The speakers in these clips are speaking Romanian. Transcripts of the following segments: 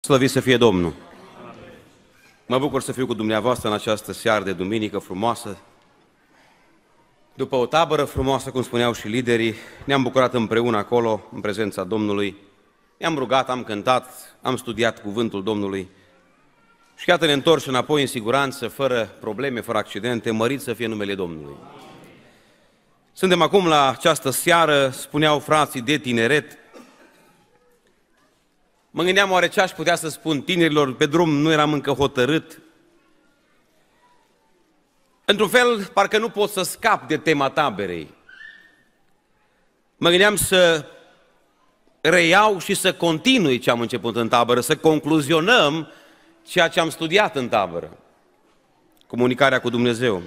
Slăvit să fie Domnul! Mă bucur să fiu cu dumneavoastră în această seară de duminică frumoasă. După o tabără frumoasă, cum spuneau și liderii, ne-am bucurat împreună acolo, în prezența Domnului. Ne-am rugat, am cântat, am studiat cuvântul Domnului. Și iată ne întorci înapoi în siguranță, fără probleme, fără accidente, mărit să fie numele Domnului. Suntem acum la această seară, spuneau frații de tineret, Mă gândeam oare ce aș putea să spun tinerilor, pe drum nu eram încă hotărât. Într-un fel, parcă nu pot să scap de tema taberei. Mă gândeam să reiau și să continui ce am început în tabără, să concluzionăm ceea ce am studiat în tabără. Comunicarea cu Dumnezeu.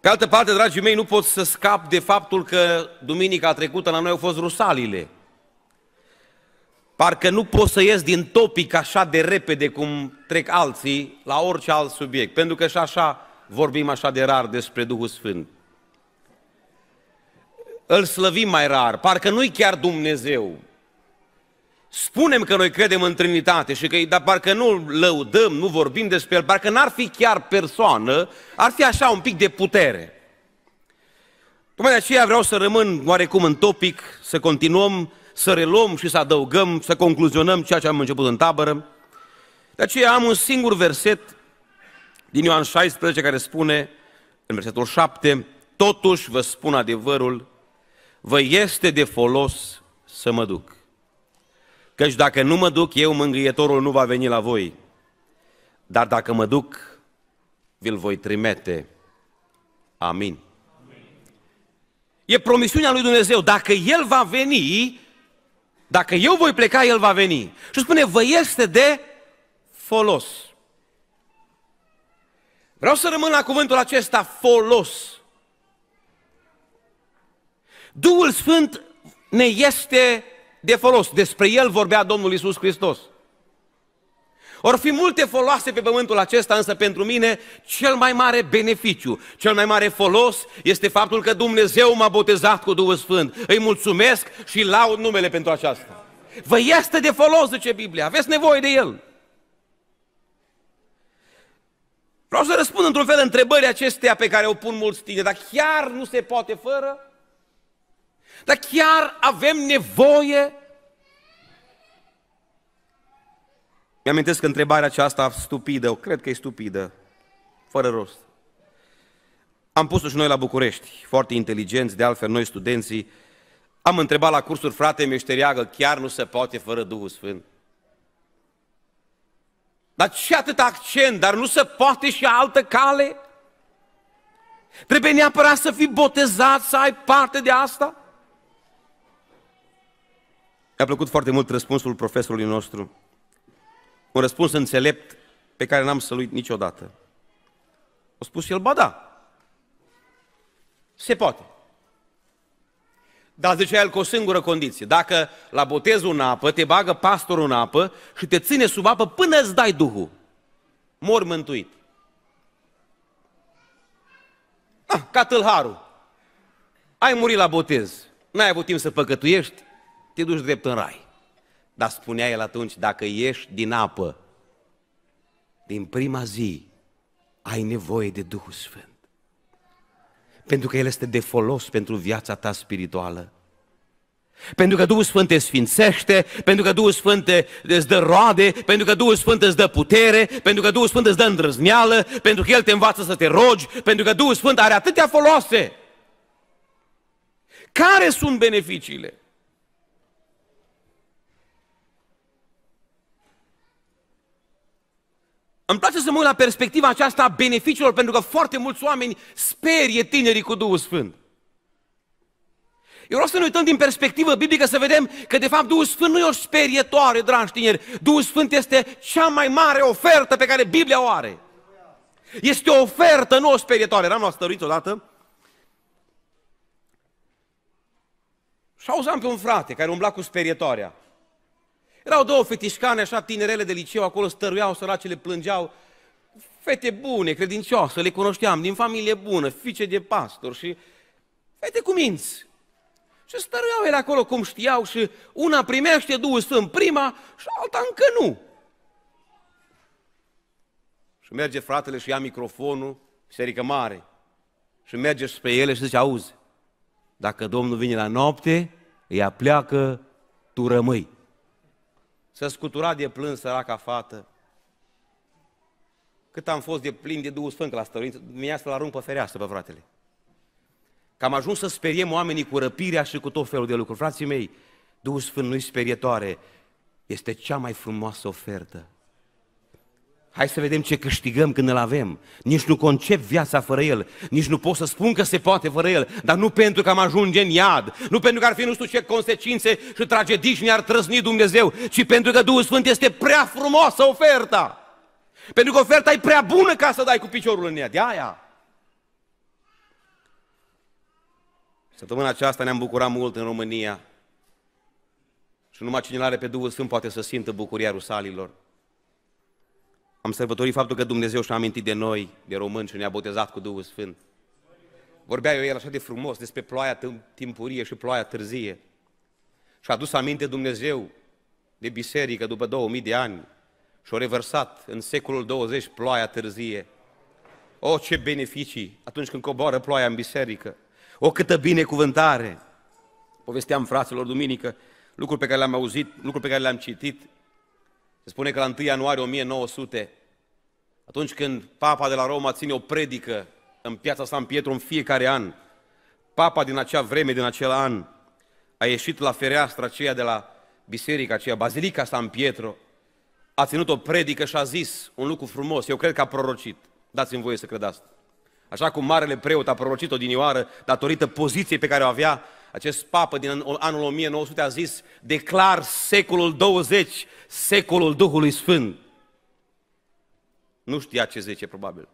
Pe altă parte, dragii mei, nu pot să scap de faptul că duminica trecută la noi au fost rusalile. Parcă nu pot să ies din topic așa de repede cum trec alții la orice alt subiect, pentru că și așa vorbim așa de rar despre Duhul Sfânt. Îl slăvim mai rar, parcă nu-i chiar Dumnezeu. Spunem că noi credem în Trinitate și că dar parcă nu lăudăm, nu vorbim despre El, parcă n-ar fi chiar persoană, ar fi așa un pic de putere. Tocmai de aceea vreau să rămân oarecum în topic, să continuăm să reluăm și să adăugăm, să concluzionăm ceea ce am început în tabără. De aceea am un singur verset din Ioan 16 care spune, în versetul 7, Totuși vă spun adevărul, vă este de folos să mă duc. Căci dacă nu mă duc eu, mângâietorul nu va veni la voi. Dar dacă mă duc, vi-l voi trimite. Amin. Amin. E promisiunea lui Dumnezeu. Dacă El va veni, dacă eu voi pleca, El va veni. Și spune, vă este de folos. Vreau să rămân la cuvântul acesta, folos. Duhul Sfânt ne este de folos. Despre El vorbea Domnul Isus Hristos. Or fi multe foloase pe pământul acesta, însă pentru mine cel mai mare beneficiu, cel mai mare folos este faptul că Dumnezeu m-a botezat cu Duhul Sfânt. Îi mulțumesc și laud numele pentru aceasta. Vă este de folos, zice Biblia, aveți nevoie de El. Vreau să răspund într-un fel întrebării acestea pe care o pun mulți tine, dar chiar nu se poate fără? Dar chiar avem nevoie Mi-amintesc că întrebarea aceasta stupidă, o cred că e stupidă, fără rost. Am pus-o și noi la București, foarte inteligenți, de altfel noi studenții. Am întrebat la cursuri, frate meșteriagă, chiar nu se poate fără Duhul Sfânt. Dar ce atât accent, dar nu se poate și altă cale? Trebuie neapărat să fii botezat, să ai parte de asta? Mi-a plăcut foarte mult răspunsul profesorului nostru. Un răspuns înțelept pe care n-am să-l uit niciodată. A spus el, ba da, se poate. Dar zicea el cu o singură condiție. Dacă la botezul în apă, te bagă pastorul în apă și te ține sub apă până îți dai Duhul. Mor mântuit. Ah, ca tâlharul. Ai murit la botez, n-ai avut timp să păcătuiești, te duci drept în rai. Dar spunea el atunci, dacă ieși din apă, din prima zi, ai nevoie de Duhul Sfânt. Pentru că El este de folos pentru viața ta spirituală. Pentru că Duhul Sfânt te sfințește, pentru că Duhul Sfânt te, îți dă roade, pentru că Duhul Sfânt îți dă putere, pentru că Duhul Sfânt îți dă îndrăzneală, pentru că El te învață să te rogi, pentru că Duhul Sfânt are atâtea folose. Care sunt beneficiile? Îmi place să mă uit la perspectiva aceasta a beneficiilor, pentru că foarte mulți oameni sperie tinerii cu Duhul Sfânt. Eu vreau să ne uităm din perspectivă biblică să vedem că de fapt Duhul Sfânt nu e o sperietoare, dragi tineri. Duhul Sfânt este cea mai mare ofertă pe care Biblia o are. Este o ofertă, nu o sperietoare. Eram la stăruiți odată și auzeam pe un frate care umbla cu sperietoarea. Erau două fetișcane, așa, tinerele de liceu, acolo stăruiau, săracele plângeau. Fete bune, credincioase, le cunoșteam, din familie bună, fiice de pastor și fete cu minți. Și stăruiau ele acolo cum știau și una primește Duhul Sfânt prima și alta încă nu. Și merge fratele și ia microfonul, serică mare, și merge spre ele și zice, auzi, dacă Domnul vine la noapte, ea pleacă, tu rămâi. Să scutura de plâns săraca fată. Cât am fost de plin de Duhul Sfânt la stăruință, să-l arunc pe fereastră, pe fratele. Că am ajuns să speriem oamenii cu răpirea și cu tot felul de lucruri. Frații mei, Duhul Sfânt nu-i sperietoare, este cea mai frumoasă ofertă Hai să vedem ce câștigăm când îl avem. Nici nu concep viața fără el. Nici nu pot să spun că se poate fără el. Dar nu pentru că am ajunge în iad. Nu pentru că ar fi nu știu ce consecințe și tragedii și ne-ar trăsni Dumnezeu. Ci pentru că Duhul Sfânt este prea frumoasă oferta. Pentru că oferta e prea bună ca să dai cu piciorul în ea. De aia. Săptămâna aceasta ne-am bucurat mult în România. Și numai cine l-are pe Duhul Sfânt poate să simtă bucuria rusalilor. Am sărbătorit faptul că Dumnezeu și-a amintit de noi, de români, și ne-a botezat cu Duhul Sfânt. Vorbea eu el așa de frumos despre ploaia timpurie și ploaia târzie. Și a dus aminte Dumnezeu de biserică după 2000 de ani și-a revărsat în secolul 20 ploaia târzie. O, ce beneficii atunci când coboară ploaia în biserică! O, câtă binecuvântare! Povesteam fraților duminică lucruri pe care le-am auzit, lucruri pe care le-am citit se spune că la 1 ianuarie 1900, atunci când papa de la Roma ține o predică în piața San Pietro în fiecare an, papa din acea vreme, din acel an, a ieșit la fereastra aceea de la biserica aceea, Bazilica San Pietro, a ținut o predică și a zis un lucru frumos, eu cred că a prorocit. Dați-mi voie să cred asta. Așa cum marele preot a prorocit odinioară, datorită poziției pe care o avea, acest papă din anul 1900 a zis, declar secolul 20, secolul Duhului Sfânt. Nu știa ce zice, probabil.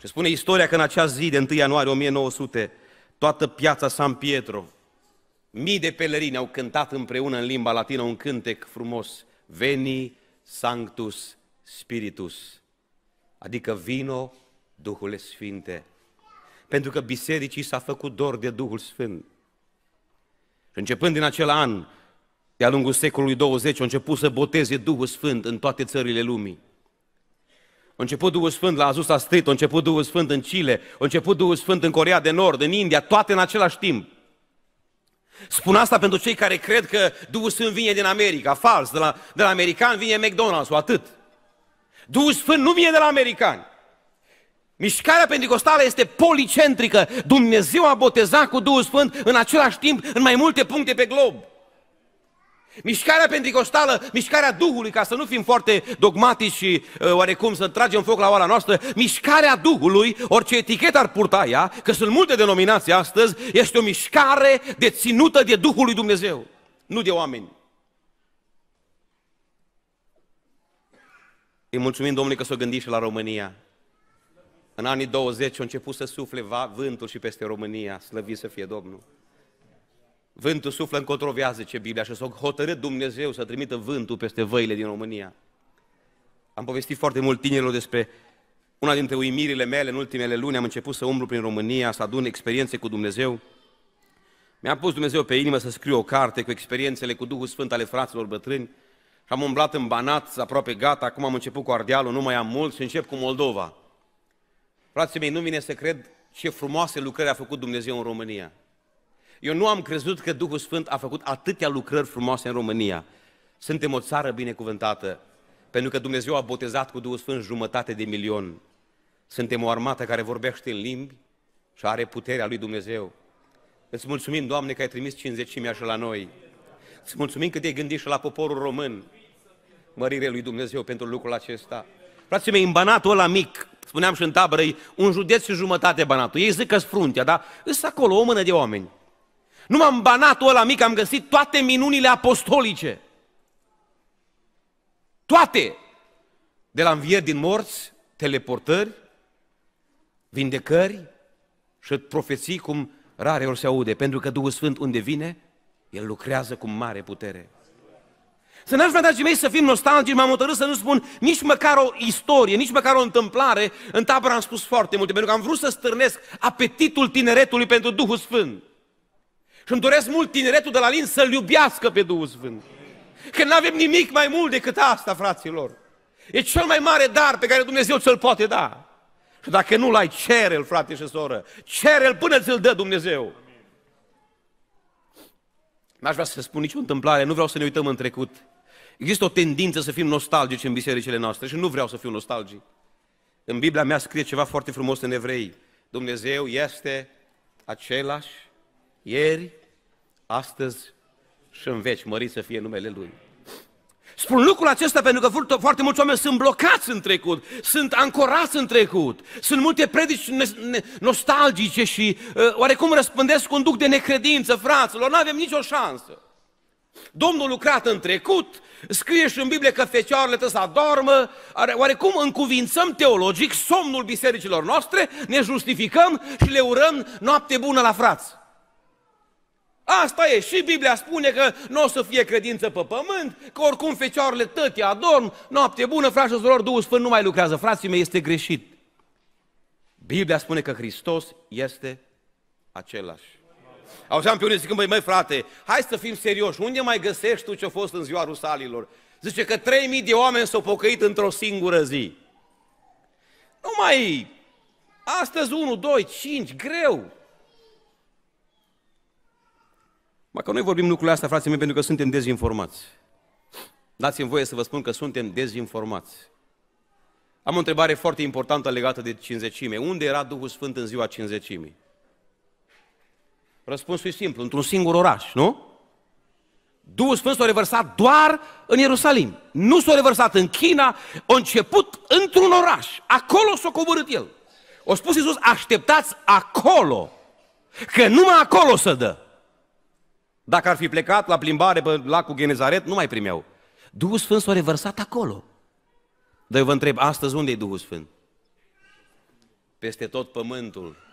Și spune istoria că în acea zi de 1 ianuarie 1900, toată piața San Pietro, mii de pelerini au cântat împreună în limba latină un cântec frumos, Veni Sanctus Spiritus, adică vino Duhul Sfinte pentru că bisericii s-a făcut dor de Duhul Sfânt. Și începând din acel an, de-a lungul secolului 20, a început să boteze Duhul Sfânt în toate țările lumii. A început Duhul Sfânt la Azusa Street, a început Duhul Sfânt în Chile, a început Duhul Sfânt în Corea de Nord, în India, toate în același timp. Spun asta pentru cei care cred că Duhul Sfânt vine din America. Fals, de la, de la american vine McDonald's, o atât. Duhul Sfânt nu vine de la americani. Mișcarea pentecostală este policentrică. Dumnezeu a botezat cu Duhul Sfânt în același timp în mai multe puncte pe glob. Mișcarea pentecostală, mișcarea Duhului, ca să nu fim foarte dogmatici și uh, oarecum să tragem foc la oala noastră, mișcarea Duhului, orice etichetă ar purta ea, că sunt multe denominații astăzi, este o mișcare deținută de Duhul lui Dumnezeu, nu de oameni. Îi mulțumim Domnului că s-o gândit și la România. În anii 20 a început să sufle vântul și peste România, slăvit să fie Domnul. Vântul suflă încotrovează, ce Biblia, și s-a hotărât Dumnezeu să trimită vântul peste văile din România. Am povestit foarte mult tinerilor despre una dintre uimirile mele în ultimele luni. Am început să umblu prin România, să adun experiențe cu Dumnezeu. Mi-a pus Dumnezeu pe inimă să scriu o carte cu experiențele cu Duhul Sfânt ale fraților bătrâni. Am umblat în Banat, aproape gata, acum am început cu Ardealul, nu mai am mult și încep cu Moldova. Frații mei, nu vine să cred ce frumoase lucrări a făcut Dumnezeu în România. Eu nu am crezut că Duhul Sfânt a făcut atâtea lucrări frumoase în România. Suntem o țară binecuvântată, pentru că Dumnezeu a botezat cu Duhul Sfânt jumătate de milion. Suntem o armată care vorbește în limbi și are puterea lui Dumnezeu. Îți mulțumim, Doamne, că ai trimis cinzecimea și la noi. Îți mulțumim că te-ai gândit și la poporul român. Mărire lui Dumnezeu pentru lucrul acesta. Frații mei, în banatul ăla mic, spuneam și în tabără, un județ și jumătate Banatul. Ei zic că fruntea, dar îs acolo o mână de oameni. m am banat ăla mic am găsit toate minunile apostolice. Toate! De la învieri din morți, teleportări, vindecări și profeții cum rare ori se aude, pentru că Duhul Sfânt unde vine, El lucrează cu mare putere. Să n-aș vrea, dragii mei, să fim nostalgici, m-am hotărât să nu spun nici măcar o istorie, nici măcar o întâmplare. În tabără am spus foarte multe, pentru că am vrut să stârnesc apetitul tineretului pentru Duhul Sfânt. Și îmi doresc mult tineretul de la Lin să-L iubească pe Duhul Sfânt. Că nu avem nimic mai mult decât asta, fraților. E cel mai mare dar pe care Dumnezeu ți-l poate da. Și dacă nu l-ai, cere-l, frate și soră. Cere-l până ți-l dă Dumnezeu. N-aș vrea să spun nicio întâmplare, nu vreau să ne uităm în trecut. Există o tendință să fim nostalgici în bisericile noastre și nu vreau să fiu nostalgic. În Biblia mea scrie ceva foarte frumos în evrei. Dumnezeu este același ieri, astăzi și în veci. Mărit să fie numele Lui. Spun lucrul acesta pentru că foarte mulți oameni sunt blocați în trecut, sunt ancorați în trecut, sunt multe predici nostalgice și uh, oarecum răspândesc un duc de necredință, fraților, nu avem nicio șansă. Domnul lucrat în trecut, scrie și în Biblie că fecioarele tăi să adormă, oarecum încuvințăm teologic somnul bisericilor noastre, ne justificăm și le urăm noapte bună la frați. Asta e, și Biblia spune că nu o să fie credință pe pământ, că oricum fecioarele tăi adorm, noapte bună, frați lor, Duhul Sfânt nu mai lucrează, frații mei, este greșit. Biblia spune că Hristos este același auzeam pe unii zicând, băi, măi frate, hai să fim serioși, unde mai găsești tu ce-a fost în ziua Rusalilor? Zice că 3000 de oameni s-au pocăit într-o singură zi. Nu mai astăzi 1, 2, 5, greu. Mă, că noi vorbim lucrurile astea, frații mei, pentru că suntem dezinformați. Dați-mi voie să vă spun că suntem dezinformați. Am o întrebare foarte importantă legată de cinzecime. Unde era Duhul Sfânt în ziua cinzecimii? Răspunsul e simplu, într-un singur oraș, nu? Duhul Sfânt s-a revărsat doar în Ierusalim. Nu s-a revărsat în China, a început într-un oraș. Acolo s-a coborât El. O spus Iisus, așteptați acolo, că numai acolo să dă. Dacă ar fi plecat la plimbare pe lacul Genezaret, nu mai primeau. Duhul Sfânt s-a revărsat acolo. Dar eu vă întreb, astăzi unde e Duhul Sfânt? Peste tot pământul.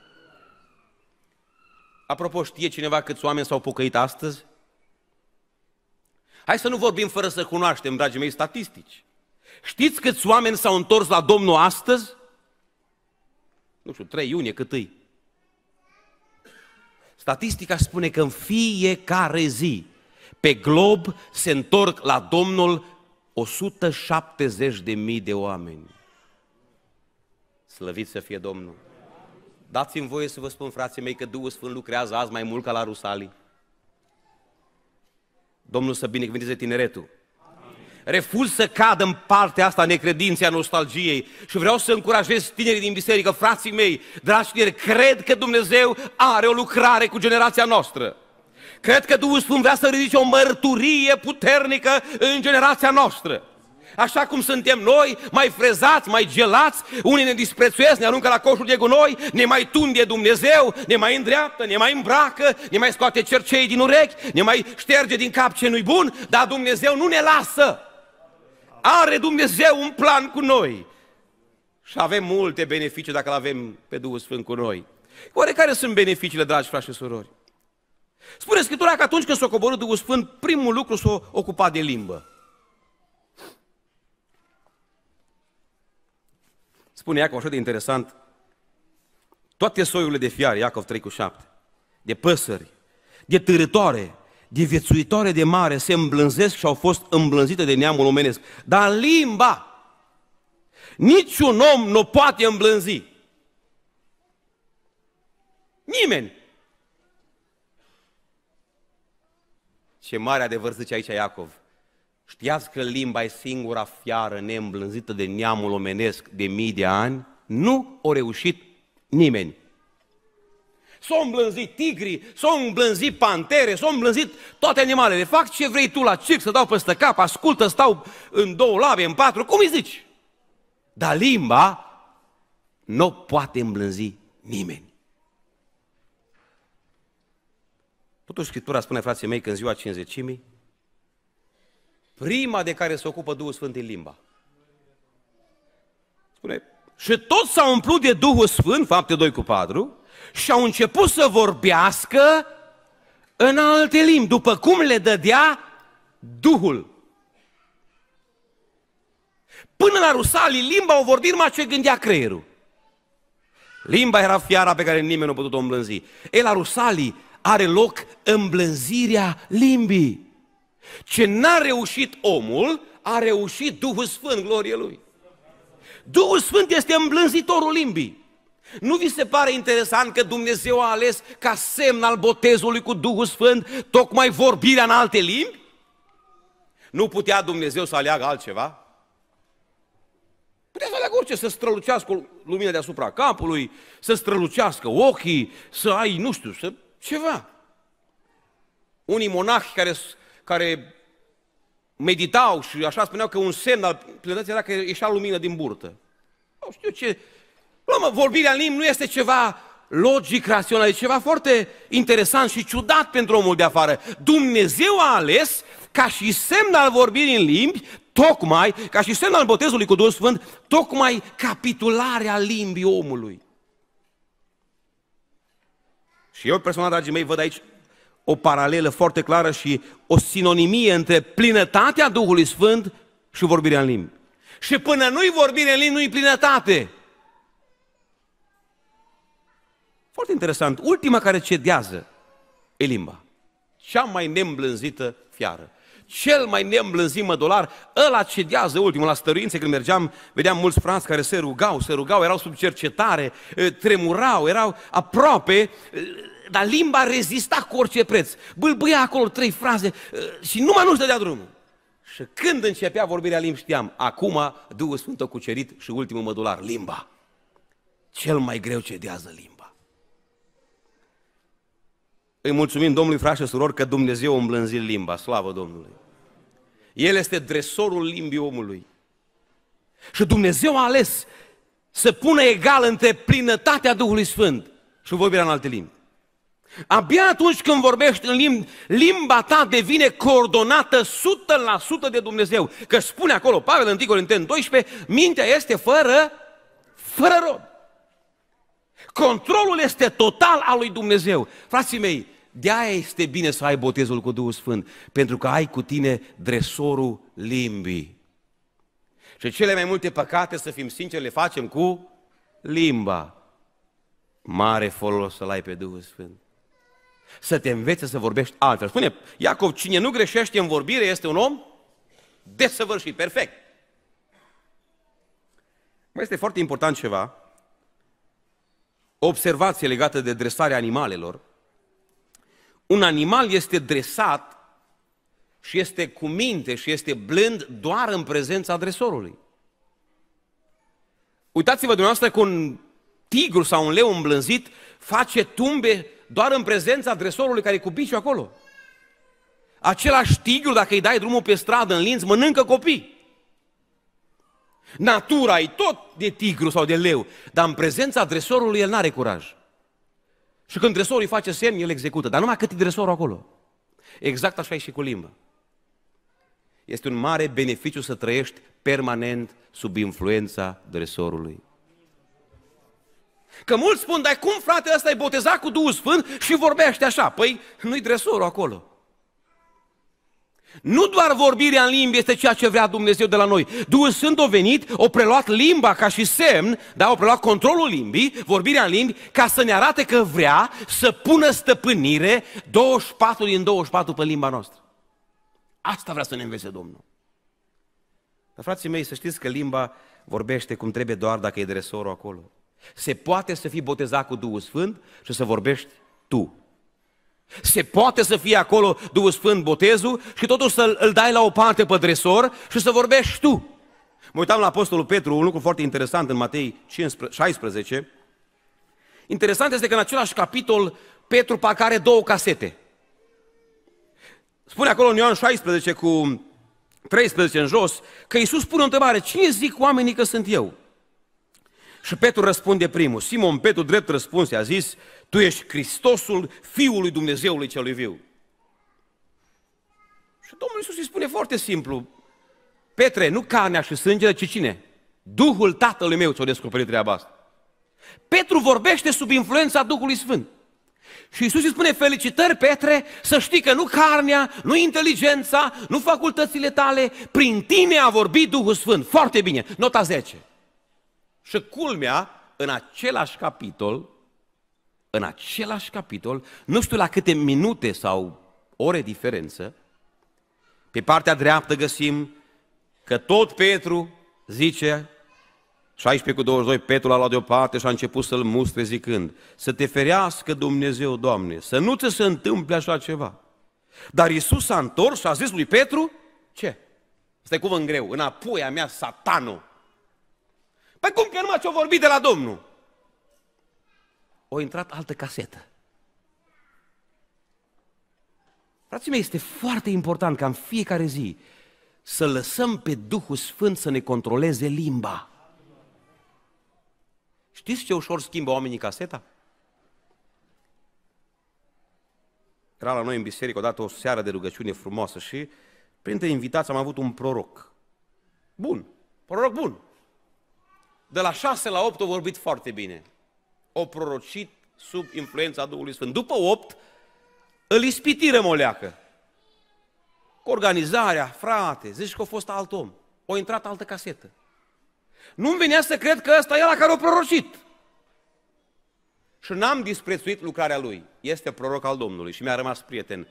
Apropo, știe cineva câți oameni s-au pocăit astăzi? Hai să nu vorbim fără să cunoaștem, dragii mei, statistici. Știți câți oameni s-au întors la Domnul astăzi? Nu știu, 3 iunie, cât îi? Statistica spune că în fiecare zi pe glob se întorc la Domnul 170.000 de oameni. Slăvit să fie Domnul! Dați-mi voie să vă spun, frații mei, că Duhul Sfânt lucrează azi mai mult ca la Rusalii. Domnul să binecuvânteze tineretul. Refuz să cadă în partea asta necredinței, a nostalgiei și vreau să încurajez tinerii din biserică, frații mei, dragi tineri, cred că Dumnezeu are o lucrare cu generația noastră. Cred că Duhul Sfânt vrea să ridice o mărturie puternică în generația noastră așa cum suntem noi, mai frezați, mai gelați, unii ne disprețuiesc, ne aruncă la coșul de gunoi, ne mai tunde Dumnezeu, ne mai îndreaptă, ne mai îmbracă, ne mai scoate cercei din urechi, ne mai șterge din cap ce nu-i bun, dar Dumnezeu nu ne lasă. Are Dumnezeu un plan cu noi. Și avem multe beneficii dacă avem pe Duhul Sfânt cu noi. Oare care sunt beneficiile, dragi frați și surori? Spune Scriptura că atunci când s-a coborât Duhul Sfânt, primul lucru s-a ocupat de limbă. Spune Iacov așa de interesant, toate soiurile de fiare, Iacov 3 cu 7, de păsări, de târătoare, de viețuitoare de mare, se îmblânzesc și au fost îmblânzite de neamul omenesc. Dar limba, niciun om nu poate îmblânzi. Nimeni. Ce mare adevăr zice aici Iacov. Știați că limba e singura fiară neîmblânzită de neamul omenesc de mii de ani? Nu o reușit nimeni. S-au îmblânzit tigri, s-au îmblânzit pantere, s-au îmblânzit toate animalele. Fac ce vrei tu la circ, să dau peste cap, ascultă, stau în două labe, în patru, cum îi zici? Dar limba nu poate îmblânzi nimeni. Totuși Scriptura spune, frații mei, că în ziua cinzecimii prima de care se ocupă Duhul Sfânt e limba. Spune, și tot s-au umplut de Duhul Sfânt, fapte 2 cu 4, și au început să vorbească în alte limbi, după cum le dădea Duhul. Până la Rusalii, limba o vorbit numai ce gândea creierul. Limba era fiara pe care nimeni nu a putut o îmblânzi. E la Rusalii are loc îmblânzirea limbii. Ce n-a reușit omul, a reușit Duhul Sfânt, glorie Lui. Duhul Sfânt este îmblânzitorul limbii. Nu vi se pare interesant că Dumnezeu a ales ca semn al botezului cu Duhul Sfânt tocmai vorbirea în alte limbi? Nu putea Dumnezeu să aleagă altceva? Putea să aleagă orice, să strălucească lumina deasupra capului, să strălucească ochii, să ai, nu știu, să ceva. Unii monahi care care meditau și așa spuneau că un semn al plinătății era că ieșea lumină din burtă. Nu știu ce... Mă, vorbirea în limbi nu este ceva logic, rațional, e ceva foarte interesant și ciudat pentru omul de afară. Dumnezeu a ales ca și semn al vorbirii în limbi, tocmai, ca și semn al botezului cu Duhul Sfânt, tocmai capitularea limbii omului. Și eu personal, dragii mei, văd aici o paralelă foarte clară și o sinonimie între plinătatea Duhului Sfânt și vorbirea în limbi. Și până nu-i vorbire în limbi, nu-i plinătate. Foarte interesant. Ultima care cedează e limba. Cea mai neîmblânzită fiară. Cel mai neîmblânzit mădolar, ăla cedează ultimul. La stăruințe când mergeam, vedeam mulți frați care se rugau, se rugau, erau sub cercetare, tremurau, erau aproape dar limba rezista cu orice preț. Bâlbâia acolo trei fraze ă, și numai nu-și dădea drumul. Și când începea vorbirea limbi știam, acum Duhul Sfânt a cucerit și ultimul mădular, limba. Cel mai greu cedează limba. Îi mulțumim Domnului, frați și surori, că Dumnezeu a îmblânzit limba, slavă Domnului. El este dresorul limbii omului. Și Dumnezeu a ales să pună egal între plinătatea Duhului Sfânt și vorbirea în alte limbi. Abia atunci când vorbești în limbi, limba ta devine coordonată 100% de Dumnezeu. Că spune acolo Pavel în 1 Corinteni 12, mintea este fără, fără rod. Controlul este total al lui Dumnezeu. Frații mei, de-aia este bine să ai botezul cu Duhul Sfânt, pentru că ai cu tine dresorul limbii. Și cele mai multe păcate, să fim sinceri, le facem cu limba. Mare folos să-L ai pe Duhul Sfânt să te învețe să vorbești altfel. Spune Iacov, cine nu greșește în vorbire este un om desăvârșit, perfect. Mai este foarte important ceva, o observație legată de dresarea animalelor. Un animal este dresat și este cu minte și este blând doar în prezența adresorului. Uitați-vă dumneavoastră că un tigru sau un leu îmblânzit face tumbe doar în prezența adresorului care e cu biciul acolo. Același tigru, dacă îi dai drumul pe stradă, în linț, mănâncă copii. Natura e tot de tigru sau de leu, dar în prezența adresorului el n-are curaj. Și când dresorul îi face semn, el execută. Dar numai cât e dresorul acolo. Exact așa e și cu limba. Este un mare beneficiu să trăiești permanent sub influența dresorului. Că mulți spun, dar cum frate ăsta e botezat cu Duhul Sfânt și vorbește așa? Păi nu-i dresorul acolo. Nu doar vorbirea în limbi este ceea ce vrea Dumnezeu de la noi. Duhul Sfânt a venit, o preluat limba ca și semn, dar o preluat controlul limbii, vorbirea în limbi, ca să ne arate că vrea să pună stăpânire 24 din 24 pe limba noastră. Asta vrea să ne învețe Domnul. Dar frații mei, să știți că limba vorbește cum trebuie doar dacă e dresorul acolo. Se poate să fii botezat cu Duhul Sfânt și să vorbești tu. Se poate să fie acolo Duhul Sfânt botezul și totuși să îl dai la o parte pe dresor și să vorbești tu. Mă uitam la Apostolul Petru, un lucru foarte interesant în Matei 15, 16. Interesant este că în același capitol Petru parcă are două casete. Spune acolo în Ioan 16 cu 13 în jos că Iisus pune o întrebare, cine zic oamenii că sunt eu? Și Petru răspunde primul. Simon Petru, drept răspuns, i-a zis, tu ești Hristosul Fiului Dumnezeului Celui Viu. Și Domnul Iisus îi spune foarte simplu, Petre, nu carnea și sângele, ci cine? Duhul Tatălui meu ți-o descoperit treaba asta. Petru vorbește sub influența Duhului Sfânt. Și Iisus îi spune, felicitări, Petre, să știi că nu carnea, nu inteligența, nu facultățile tale, prin tine a vorbit Duhul Sfânt. Foarte bine, nota 10. Și culmea, în același capitol, în același capitol, nu știu la câte minute sau ore diferență, pe partea dreaptă găsim că tot Petru zice, 16 cu 22, Petru l-a luat deoparte și a început să-l mustre zicând, să te ferească Dumnezeu, Doamne, să nu ți se întâmple așa ceva. Dar Isus s-a întors și a zis lui Petru, ce? Stai cuvânt greu, înapoi a mea satanul, Păi cum că nu ce-o vorbit de la Domnul? O intrat altă casetă. Frații mei, este foarte important ca în fiecare zi să lăsăm pe Duhul Sfânt să ne controleze limba. Știți ce ușor schimbă oamenii caseta? Era la noi în biserică odată o seară de rugăciune frumoasă și printre invitați am avut un proroc. Bun, proroc bun de la 6 la 8 a vorbit foarte bine. O prorocit sub influența Duhului Sfânt. După 8, îl ispitire moleacă. Cu organizarea, frate, zici că a fost alt om. O intrat altă casetă. Nu-mi venea să cred că ăsta e la care o prorocit. Și n-am disprețuit lucrarea lui. Este proroc al Domnului și mi-a rămas prieten.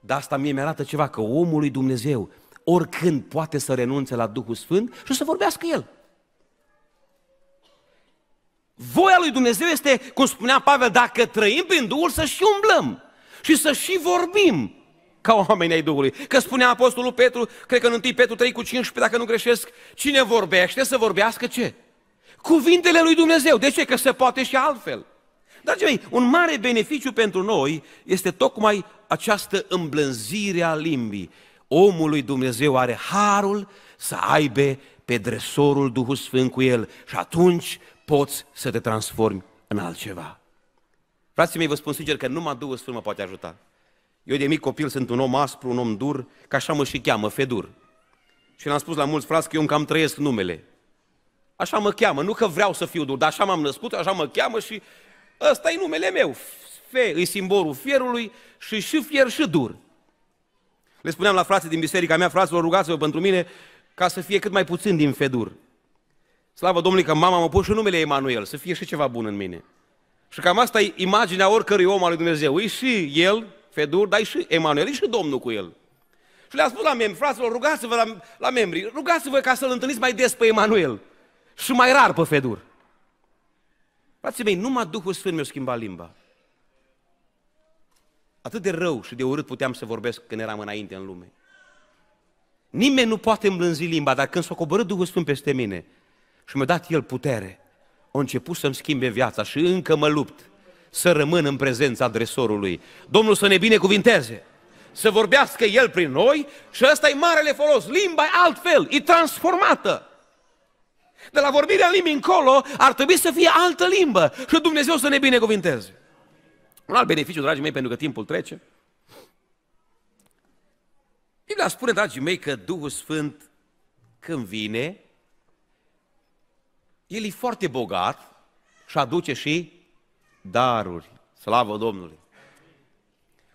Dar asta mie mi-arată ceva, că omul lui Dumnezeu oricând poate să renunțe la Duhul Sfânt și să vorbească el. Voia lui Dumnezeu este, cum spunea Pavel, dacă trăim prin Duhul să și umblăm și să și vorbim ca oameni ai Duhului. Că spunea Apostolul Petru, cred că în 1 Petru 3 cu 15, dacă nu greșesc, cine vorbește să vorbească ce? Cuvintele lui Dumnezeu. De ce? Că se poate și altfel. Dragii mei, un mare beneficiu pentru noi este tocmai această îmblânzire a limbii. Omului Dumnezeu are harul să aibă pe dresorul Duhul Sfânt cu el și atunci poți să te transformi în altceva. Frații mei, vă spun sincer că numai Duhul Sfânt mă poate ajuta. Eu de mic copil sunt un om aspru, un om dur, că așa mă și cheamă, Fedur. Și l-am spus la mulți frați că eu încă am trăiesc numele. Așa mă cheamă, nu că vreau să fiu dur, dar așa m-am născut, așa mă cheamă și ăsta e numele meu. Fe, e simbolul fierului și și fier și dur. Le spuneam la frații din biserica mea, fraților, rugați-vă pentru mine ca să fie cât mai puțin din fedur. Slavă Domnului că mama mă pus și numele Emanuel, să fie și ceva bun în mine. Și cam asta e imaginea oricărui om al lui Dumnezeu. E și el, Fedur, dar e și Emanuel, e și Domnul cu el. Și le-a spus la membri, fraților, rugați-vă la, la membri, rugați-vă ca să-l întâlniți mai des pe Emanuel și mai rar pe Fedur. Frații mei, numai Duhul Sfânt mi-a schimbat limba. Atât de rău și de urât puteam să vorbesc când eram înainte în lume. Nimeni nu poate îmblânzi limba, dar când s-a coborât Duhul Sfânt peste mine, și mi-a dat El putere. A început să-mi schimbe viața și încă mă lupt să rămân în prezența adresorului. Domnul să ne binecuvinteze, să vorbească El prin noi și ăsta e marele folos. Limba e altfel, e transformată. De la vorbirea limbii încolo ar trebui să fie altă limbă și Dumnezeu să ne binecuvinteze. Un alt beneficiu, dragii mei, pentru că timpul trece. Biblia spune, dragii mei, că Duhul Sfânt când vine, el e foarte bogat și aduce și daruri. Slavă Domnului!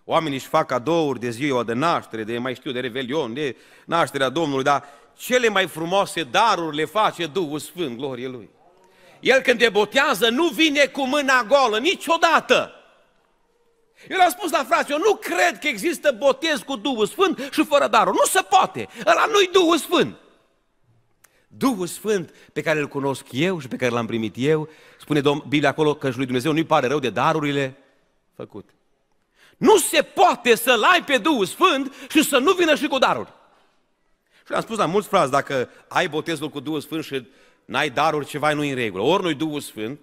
Oamenii își fac cadouri de ziua de naștere, de mai știu, de revelion, de nașterea Domnului, dar cele mai frumoase daruri le face Duhul Sfânt, glorie Lui. El când te botează nu vine cu mâna goală, niciodată. Eu l-am spus la frate, eu nu cred că există botez cu Duhul Sfânt și fără darul. Nu se poate. Ăla nu-i Duhul Sfânt. Duhul Sfânt pe care îl cunosc eu și pe care l-am primit eu, spune Domn, Biblia acolo că și lui Dumnezeu nu-i pare rău de darurile făcute. Nu se poate să-L ai pe Duhul Sfânt și să nu vină și cu daruri. Și am spus la mulți frați, dacă ai botezul cu Duhul Sfânt și n-ai daruri, ceva nu în regulă. Ori nu-i Duhul Sfânt,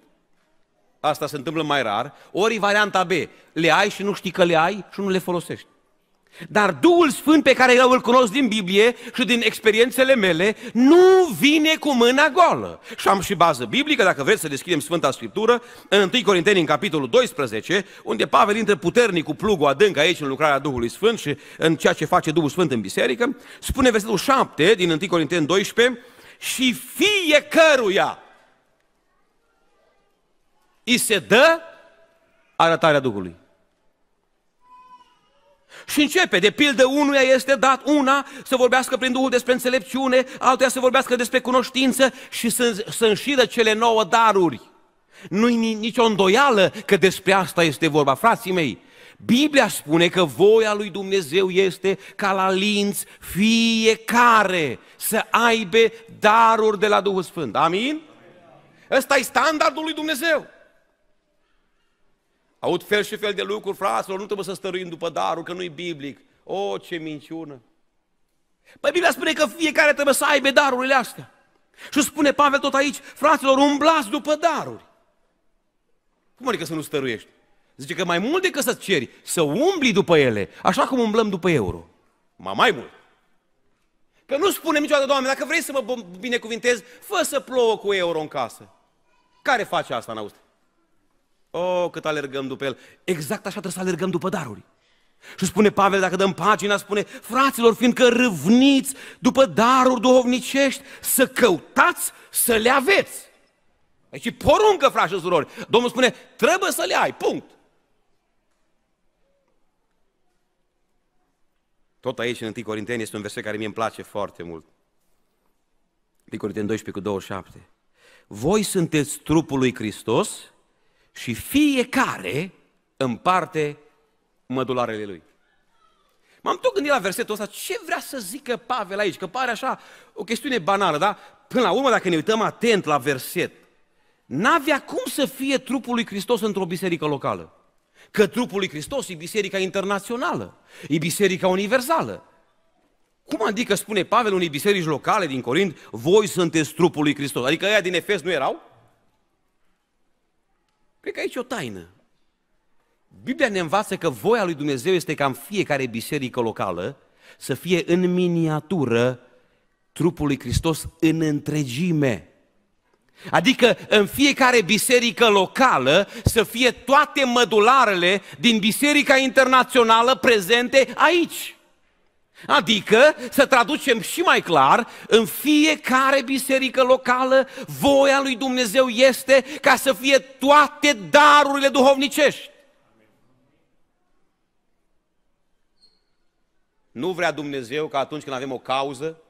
asta se întâmplă mai rar, ori varianta B, le ai și nu știi că le ai și nu le folosești. Dar Duhul Sfânt pe care eu îl cunosc din Biblie și din experiențele mele nu vine cu mâna goală. Și am și bază biblică, dacă vreți să deschidem Sfânta Scriptură, în 1 Corinteni, în capitolul 12, unde Pavel intră puternic cu plugul adânc aici în lucrarea Duhului Sfânt și în ceea ce face Duhul Sfânt în biserică, spune versetul 7 din 1 Corinteni 12, și fiecăruia îi se dă arătarea Duhului. Și începe, de pildă unuia este dat una să vorbească prin Duhul despre înțelepciune, altuia să vorbească despre cunoștință și să, să înșiră cele nouă daruri. Nu-i nicio îndoială că despre asta este vorba, frații mei. Biblia spune că voia lui Dumnezeu este ca la linț fiecare să aibă daruri de la Duhul Sfânt. Amin? Ăsta e standardul lui Dumnezeu. Aud fel și fel de lucruri, fraților, nu trebuie să stăruim după darul, că nu-i biblic. O, ce minciună! Păi Biblia spune că fiecare trebuie să aibă darurile astea. Și spune Pavel tot aici, fraților, umblați după daruri. Cum adică să nu stăruiești? Zice că mai mult decât să ceri, să umbli după ele, așa cum umblăm după euro. Ma mai mult. Că nu spune niciodată, Doamne, dacă vrei să mă binecuvintez, fă să plouă cu euro în casă. Care face asta în Austria? Oh, cât alergăm după el. Exact așa trebuie să alergăm după daruri. Și spune Pavel, dacă dăm pagina, spune, fraților, fiindcă râvniți după daruri duhovnicești, să căutați să le aveți. Aici e poruncă, frați și surori. Domnul spune, trebuie să le ai, punct. Tot aici, în 1 Corinteni, este un verset care mie îmi place foarte mult. 1 Corinteni 12 cu 27. Voi sunteți trupul lui Hristos și fiecare împarte mădularele lui. M-am tot gândit la versetul ăsta, ce vrea să zică Pavel aici? Că pare așa o chestiune banală, da? Până la urmă, dacă ne uităm atent la verset, n-avea cum să fie trupul lui Hristos într-o biserică locală. Că trupul lui Hristos e biserica internațională, e biserica universală. Cum adică spune Pavel unei biserici locale din Corint, voi sunteți trupul lui Hristos? Adică ăia din Efes nu erau? Cred că aici e o taină. Biblia ne învață că voia lui Dumnezeu este ca în fiecare biserică locală să fie în miniatură trupul lui Hristos în întregime. Adică în fiecare biserică locală să fie toate mădularele din biserica internațională prezente aici. Adică, să traducem și mai clar, în fiecare biserică locală, voia lui Dumnezeu este ca să fie toate darurile duhovnicești. Nu vrea Dumnezeu ca atunci când avem o cauză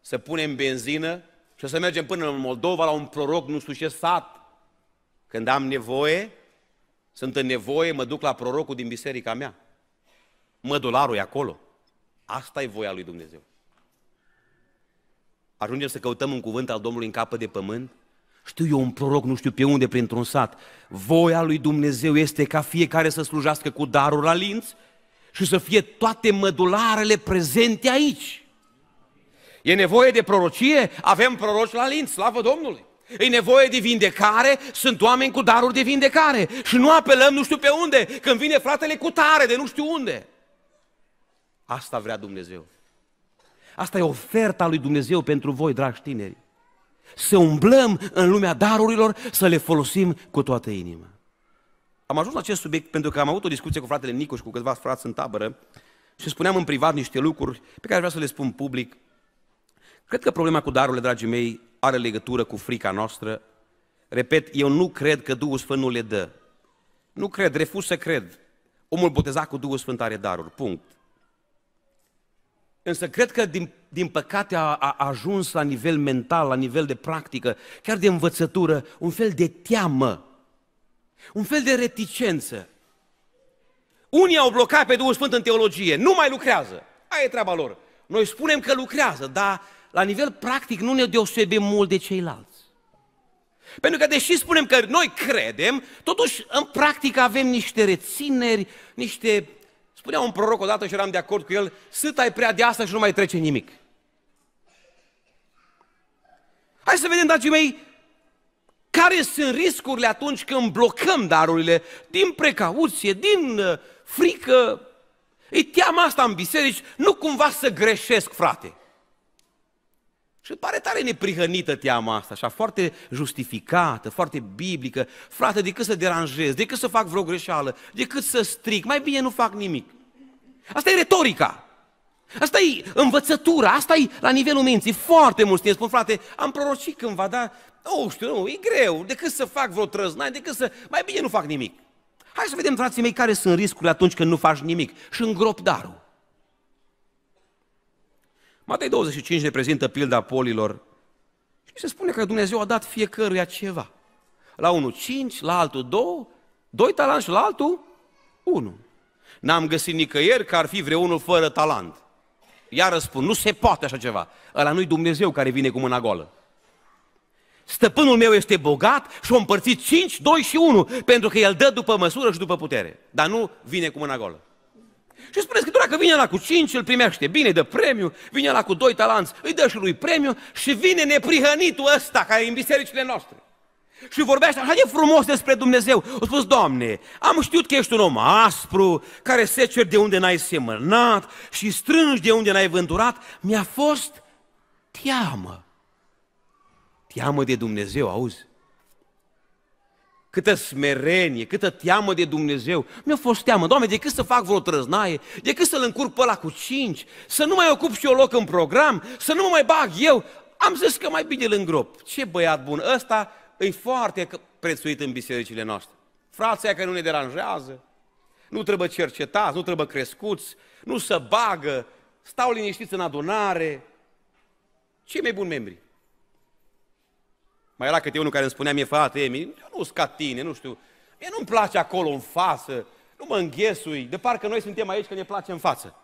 să punem benzină și să mergem până în Moldova la un proroc, nu știu ce sat. Când am nevoie, sunt în nevoie, mă duc la prorocul din biserica mea. Mădularul e acolo. Asta e voia lui Dumnezeu. Ajungem să căutăm un cuvânt al Domnului în capă de pământ? Știu eu un proroc, nu știu pe unde, printr-un sat. Voia lui Dumnezeu este ca fiecare să slujească cu darul la linț și să fie toate mădularele prezente aici. E nevoie de prorocie? Avem proroci la linț, slavă Domnului! E nevoie de vindecare, sunt oameni cu daruri de vindecare și nu apelăm nu știu pe unde, când vine fratele cu tare de nu știu unde. Asta vrea Dumnezeu. Asta e oferta lui Dumnezeu pentru voi, dragi tineri. Să umblăm în lumea darurilor, să le folosim cu toată inima. Am ajuns la acest subiect pentru că am avut o discuție cu fratele Nicu și cu câțiva frați în tabără și spuneam în privat niște lucruri pe care vreau să le spun public. Cred că problema cu darurile, dragii mei, are legătură cu frica noastră. Repet, eu nu cred că Duhul Sfânt nu le dă. Nu cred, refuz să cred. Omul botezat cu Duhul Sfânt are daruri, punct. Însă cred că, din, din păcate, a, a ajuns la nivel mental, la nivel de practică, chiar de învățătură, un fel de teamă, un fel de reticență. Unii au blocat pe Duhul Sfânt în teologie, nu mai lucrează. Aia e treaba lor. Noi spunem că lucrează, dar la nivel practic nu ne deosebim mult de ceilalți. Pentru că deși spunem că noi credem, totuși în practică avem niște rețineri, niște Spunea un proroc odată și eram de acord cu el, sâta e prea de asta și nu mai trece nimic. Hai să vedem, dragii mei, care sunt riscurile atunci când blocăm darurile din precauție, din uh, frică. E teama asta în biserici, nu cumva să greșesc, frate. Și pare tare neprihănită teama asta, așa, foarte justificată, foarte biblică. Frate, decât să deranjez, decât să fac vreo greșeală, decât să stric, mai bine nu fac nimic. Asta e retorica. Asta e învățătura, asta e la nivelul minții. Foarte mulți tine spun, frate, am prorocit cândva, dar nu știu, nu, e greu, decât să fac vreo trăznai, decât să... Mai bine nu fac nimic. Hai să vedem, frații mei, care sunt riscurile atunci când nu faci nimic și îngrop darul. Matei 25 ne prezintă pilda polilor și se spune că Dumnezeu a dat fiecăruia ceva. La unul cinci, la altul două, doi talanți și la altul unul. N-am găsit nicăieri că ar fi vreunul fără talent. Iar răspun: nu se poate așa ceva. Ăla nu-i Dumnezeu care vine cu mâna goală. Stăpânul meu este bogat și o împărțit 5, 2 și 1, pentru că el dă după măsură și după putere. Dar nu vine cu mâna goală. Și spune Scriptura că vine la cu 5, îl primește bine, dă premiu, vine la cu 2 talanți, îi dă și lui premiu și vine neprihănitul ăsta care e în bisericile noastre. Și vorbește așa de frumos despre Dumnezeu. A spus, Doamne, am știut că ești un om aspru, care cer de unde n-ai semănat și strângi de unde n-ai vânturat. Mi-a fost teamă. Teamă de Dumnezeu, auzi? câtă smerenie, câtă teamă de Dumnezeu. Mi-a fost teamă, Doamne, decât să fac vreo trăznaie, decât să-L încurc pe ăla cu cinci, să nu mai ocup și eu loc în program, să nu mă mai bag eu, am zis că mai bine îl îngrop. Ce băiat bun ăsta, e foarte prețuit în bisericile noastre. Frații că nu ne deranjează, nu trebuie cercetați, nu trebuie crescuți, nu se bagă, stau liniștiți în adunare. Cei mai buni membri. Mai era câte unul care îmi spunea mie, frate, Emi, eu nu sunt ca tine, nu știu, mie nu-mi place acolo în față, nu mă înghesui, de parcă noi suntem aici că ne place în față.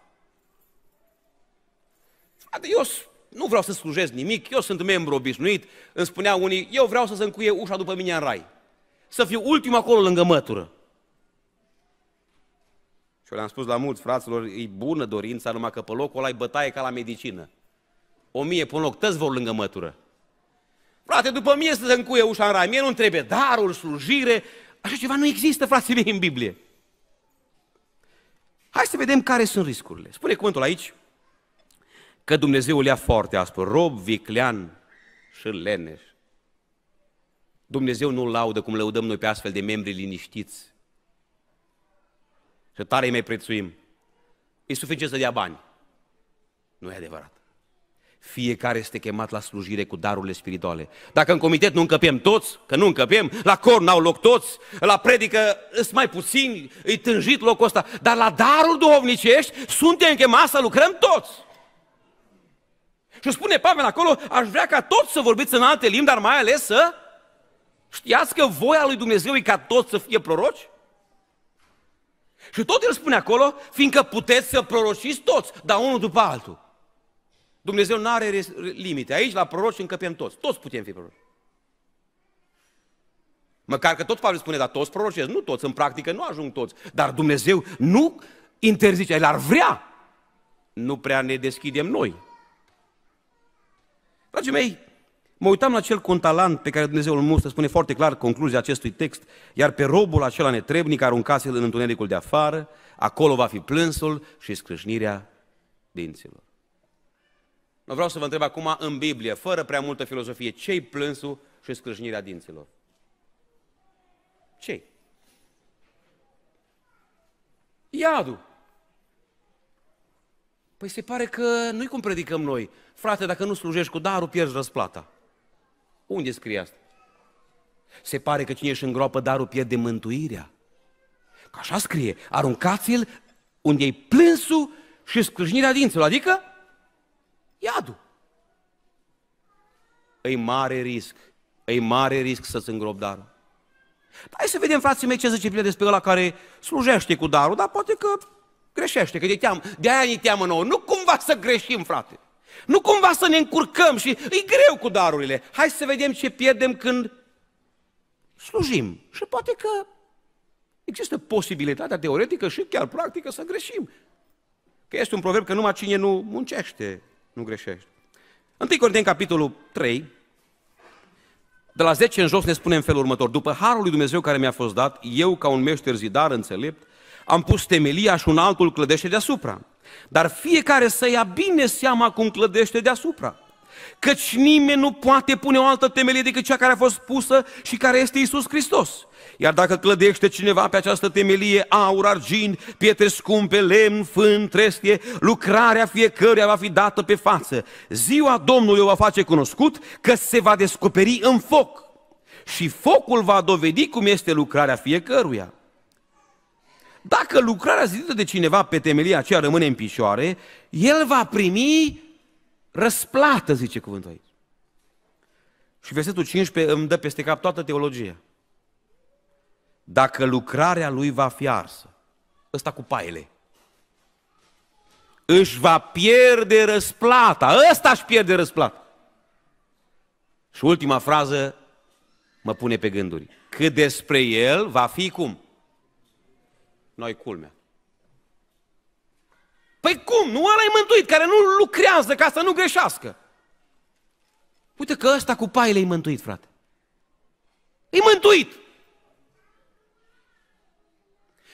Frate, eu sunt nu vreau să slujesc nimic, eu sunt membru obișnuit, îmi spunea unii, eu vreau să se încuie ușa după mine în rai. Să fiu ultimul acolo lângă mătură. Și eu le-am spus la mulți, fraților, e bună dorința, numai că pe locul ăla e bătaie ca la medicină. O mie pun loc, tăți vor lângă mătură. Frate, după mine să se încuie ușa în rai, mie nu-mi trebuie darul, slujire, așa ceva nu există, frații mei, în Biblie. Hai să vedem care sunt riscurile. Spune cuvântul aici, că Dumnezeu le ia foarte aspru, rob, viclean și leneș. Dumnezeu nu laudă cum lăudăm noi pe astfel de membri liniștiți. Și tare îi mai prețuim. E suficient să dea bani. Nu e adevărat. Fiecare este chemat la slujire cu darurile spirituale. Dacă în comitet nu încăpem toți, că nu încăpem, la cor n-au loc toți, la predică sunt mai puțini, îi tânjit locul ăsta, dar la darul duhovnicești suntem chemați să lucrăm toți. Și spune Pavel acolo, aș vrea ca toți să vorbiți în alte limbi, dar mai ales să știați că voia lui Dumnezeu e ca toți să fie proroci? Și tot el spune acolo, fiindcă puteți să prorociți toți, dar unul după altul. Dumnezeu nu are limite. Aici, la proroci, încăpem toți. Toți putem fi proroci. Măcar că tot Pavel spune, dar toți prorocesc. Nu toți, în practică nu ajung toți. Dar Dumnezeu nu interzice, El ar vrea. Nu prea ne deschidem noi. Dragii mei, mă uitam la cel contalant pe care Dumnezeu îl mustă, spune foarte clar concluzia acestui text, iar pe robul acela netrebnic aruncase în întunericul de afară, acolo va fi plânsul și scrâșnirea dinților. Nu vreau să vă întreb acum în Biblie, fără prea multă filozofie, ce-i plânsul și scrâșnirea dinților? ce Iadul. Păi se pare că nu-i cum predicăm noi. Frate, dacă nu slujești cu darul, pierzi răsplata. Unde scrie asta? Se pare că cine își îngropă darul pierde mântuirea. Că așa scrie, aruncați-l unde e plânsul și scrâșnirea dinților, adică iadul. E mare risc, e mare risc să-ți îngrop darul. Dar hai să vedem, frații mei, ce zice Biblia despre ăla care slujește cu darul, dar poate că Greșește, că de, teamă, de aia ne teamă nouă. Nu cumva să greșim, frate. Nu cumva să ne încurcăm și e greu cu darurile. Hai să vedem ce pierdem când slujim. Și poate că există posibilitatea teoretică și chiar practică să greșim. Că este un proverb că numai cine nu muncește, nu greșește. 1 Corinteni, capitolul 3, de la 10 în jos ne spune în felul următor, după harul lui Dumnezeu care mi-a fost dat, eu ca un meșter zidar înțelept, am pus temelia și un altul clădește deasupra. Dar fiecare să ia bine seama cum clădește deasupra. Căci nimeni nu poate pune o altă temelie decât cea care a fost pusă și care este Isus Hristos. Iar dacă clădește cineva pe această temelie aur, argint, pietre scumpe, lemn, fân, trestie, lucrarea fiecăruia va fi dată pe față. Ziua Domnului o va face cunoscut că se va descoperi în foc și focul va dovedi cum este lucrarea fiecăruia. Dacă lucrarea zidită de cineva pe temelia aceea rămâne în picioare, el va primi răsplată, zice cuvântul aici. Și versetul 15 îmi dă peste cap toată teologia dacă lucrarea lui va fi arsă. Ăsta cu paiele. Își va pierde răsplata. Ăsta își pierde răsplata. Și ultima frază mă pune pe gânduri. Cât despre el va fi cum? Noi culmea. Păi cum? Nu ăla i mântuit, care nu lucrează ca să nu greșească. Uite că ăsta cu paiele e mântuit, frate. E mântuit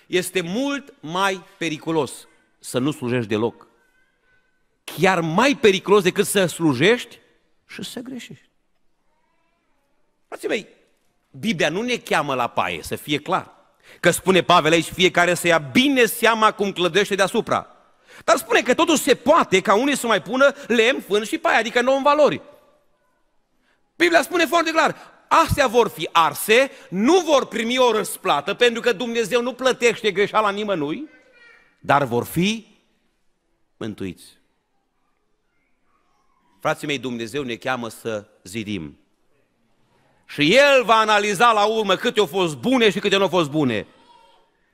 este mult mai periculos să nu slujești deloc. Chiar mai periculos decât să slujești și să greșești. Frații mei, Biblia nu ne cheamă la paie, să fie clar. Că spune Pavel aici, fiecare să ia bine seama cum clădește deasupra. Dar spune că totuși se poate ca unii să mai pună lemn, fân și paie, adică nu în valori. Biblia spune foarte clar, astea vor fi arse, nu vor primi o răsplată, pentru că Dumnezeu nu plătește greșeala nimănui, dar vor fi mântuiți. Frații mei, Dumnezeu ne cheamă să zidim. Și El va analiza la urmă câte au fost bune și câte nu au fost bune.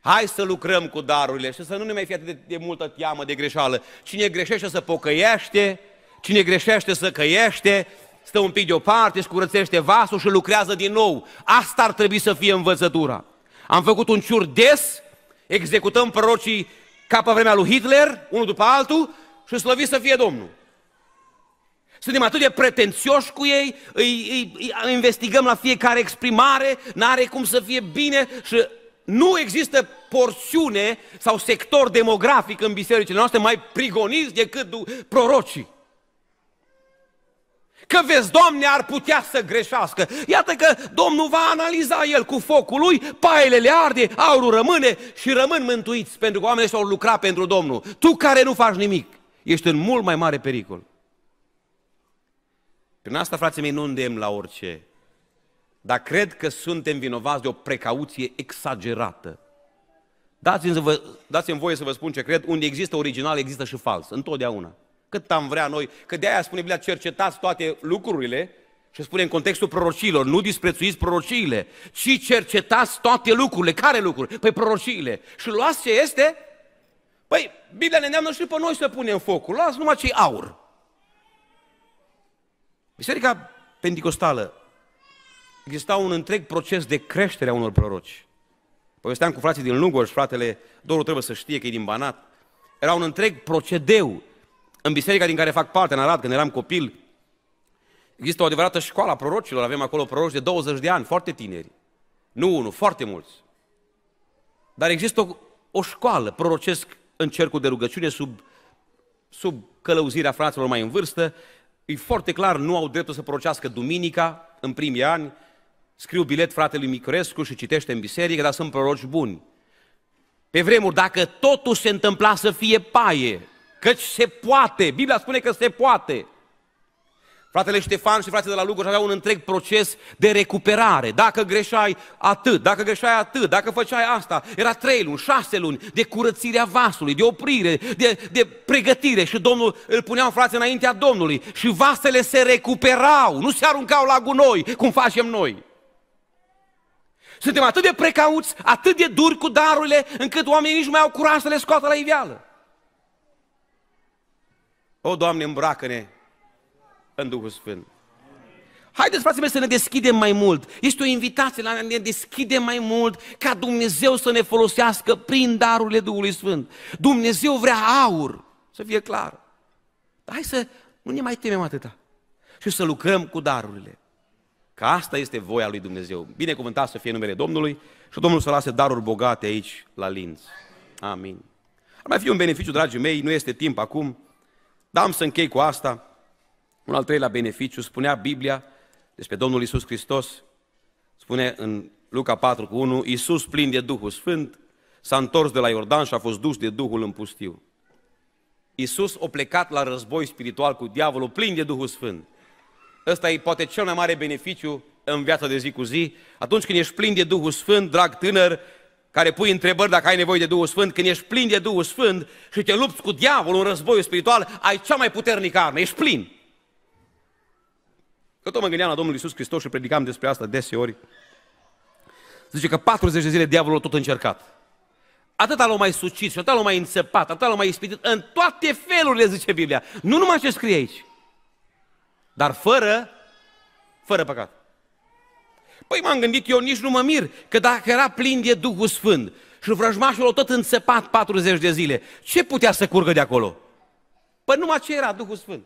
Hai să lucrăm cu darurile și să nu ne mai fie atât de, de multă teamă de greșeală. Cine greșește să pocăiește, cine greșește să căiește, stă un pic deoparte, își curățește vasul și lucrează din nou. Asta ar trebui să fie învățătura. Am făcut un ciur des, executăm prorocii ca pe vremea lui Hitler, unul după altul, și slăvit să fie Domnul. Suntem atât de pretențioși cu ei, îi, îi, îi investigăm la fiecare exprimare, n-are cum să fie bine și nu există porțiune sau sector demografic în bisericile noastre mai prigoniți decât prorocii. Că vezi, Doamne, ar putea să greșească. Iată că Domnul va analiza el cu focul lui, paiele le arde, aurul rămâne și rămân mântuiți, pentru că oamenii ăștia au lucrat pentru Domnul. Tu care nu faci nimic, ești în mult mai mare pericol. Prin asta, frații mei, nu îndemn la orice. Dar cred că suntem vinovați de o precauție exagerată. Dați-mi, dați voie să vă spun ce cred, unde există original, există și fals, întotdeauna. Cât am vrea noi, că de aia spune Biblia, cercetați toate lucrurile, și spune în contextul prorociilor, nu disprețuiți prorociile, ci cercetați toate lucrurile. Care lucruri? Păi prorociile. Și luați ce este? Păi, Biblia ne neamnă și pe noi să punem focul. Luați numai ce aur. Biserica Pentecostală exista un întreg proces de creștere a unor proroci. Povesteam cu frații din Lungor și fratele, Doru trebuie să știe că e din Banat. Era un întreg procedeu în biserica din care fac parte, în Arad, când eram copil, există o adevărată școală a prorocilor. Avem acolo proroci de 20 de ani, foarte tineri. Nu unul, foarte mulți. Dar există o, o școală prorocesc în cercul de rugăciune sub, sub călăuzirea fraților mai în vârstă. E foarte clar, nu au dreptul să prorocească duminica în primii ani. Scriu bilet fratelui Micorescu și citește în biserică, dar sunt proroci buni. Pe vremuri, dacă totul se întâmpla să fie paie, Căci se poate. Biblia spune că se poate. Fratele Ștefan și fratele de la Lugoj aveau un întreg proces de recuperare. Dacă greșeai atât, dacă greșeai atât, dacă făceai asta, era trei luni, șase luni de curățirea vasului, de oprire, de, de pregătire și Domnul îl punea în frații înaintea Domnului și vasele se recuperau, nu se aruncau la gunoi, cum facem noi. Suntem atât de precauți, atât de duri cu darurile, încât oamenii nici nu mai au curaj să le scoată la iveală. O, Doamne, îmbracă-ne în Duhul Sfânt. Haideți, frații mei, să ne deschidem mai mult. Este o invitație la ne deschidem mai mult ca Dumnezeu să ne folosească prin darurile Duhului Sfânt. Dumnezeu vrea aur, să fie clar. Dar hai să nu ne mai temem atâta. Și să lucrăm cu darurile. Că asta este voia lui Dumnezeu. Binecuvântat să fie numele Domnului și Domnul să lase daruri bogate aici, la Linz. Amin. Ar mai fi un beneficiu, dragii mei, nu este timp acum, dar am să închei cu asta. Un al treilea beneficiu, spunea Biblia despre Domnul Isus Hristos, spune în Luca 4 cu 1, Iisus plin de Duhul Sfânt, s-a întors de la Iordan și a fost dus de Duhul în pustiu. Iisus a plecat la război spiritual cu diavolul plin de Duhul Sfânt. Ăsta e poate cel mai mare beneficiu în viața de zi cu zi. Atunci când ești plin de Duhul Sfânt, drag tânăr, care pui întrebări dacă ai nevoie de Duhul Sfânt, când ești plin de Duhul Sfânt și te lupți cu diavolul în războiul spiritual, ai cea mai puternică armă, ești plin. Că tot mă gândeam la Domnul Iisus Hristos și predicam despre asta deseori. Zice că 40 de zile diavolul tot încercat. Atâta l-au mai sucit și atâta l-au mai înțepat, atâta l-au mai ispitit, în toate felurile, zice Biblia. Nu numai ce scrie aici, dar fără, fără păcat. Păi m-am gândit, eu nici nu mă mir, că dacă era plin de Duhul Sfânt și vrăjmașul o tot înțepat 40 de zile, ce putea să curgă de acolo? Păi numai ce era Duhul Sfânt.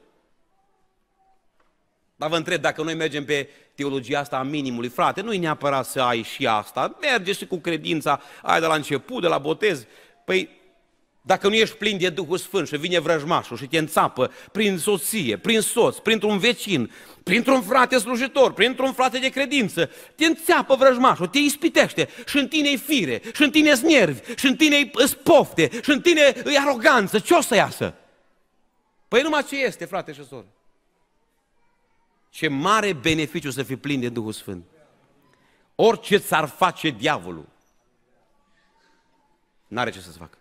Dar vă întreb, dacă noi mergem pe teologia asta a minimului, frate, nu-i neapărat să ai și asta, merge și cu credința, ai de la început, de la botez. Păi dacă nu ești plin de Duhul Sfânt și vine vrăjmașul și te înțapă prin soție, prin soț, printr-un vecin, printr-un frate slujitor, printr-un frate de credință, te înțeapă vrăjmașul, te ispitește și în tine fire, și în tine nervi, și în tine spofte, și în tine e aroganță. Ce o să iasă? Păi numai ce este, frate și soră. Ce mare beneficiu să fii plin de Duhul Sfânt. Orice ți-ar face diavolul, n-are ce să-ți facă.